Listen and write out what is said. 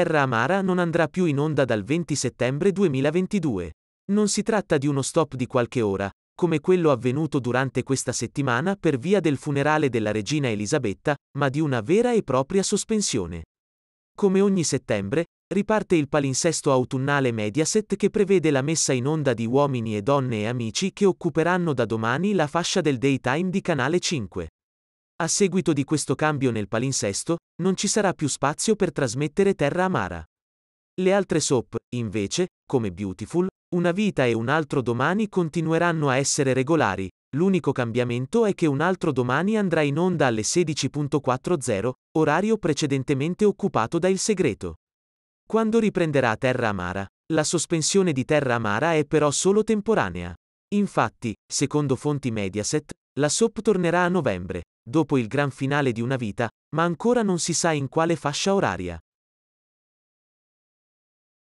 Terra Amara non andrà più in onda dal 20 settembre 2022. Non si tratta di uno stop di qualche ora, come quello avvenuto durante questa settimana per via del funerale della regina Elisabetta, ma di una vera e propria sospensione. Come ogni settembre, riparte il palinsesto autunnale Mediaset che prevede la messa in onda di uomini e donne e amici che occuperanno da domani la fascia del daytime di Canale 5. A seguito di questo cambio nel palinsesto, non ci sarà più spazio per trasmettere Terra Amara. Le altre soap, invece, come Beautiful, Una vita e un altro domani continueranno a essere regolari, l'unico cambiamento è che un altro domani andrà in onda alle 16.40, orario precedentemente occupato da Il Segreto. Quando riprenderà Terra Amara, la sospensione di Terra Amara è però solo temporanea. Infatti, secondo fonti Mediaset, la SOP tornerà a novembre, dopo il gran finale di una vita, ma ancora non si sa in quale fascia oraria.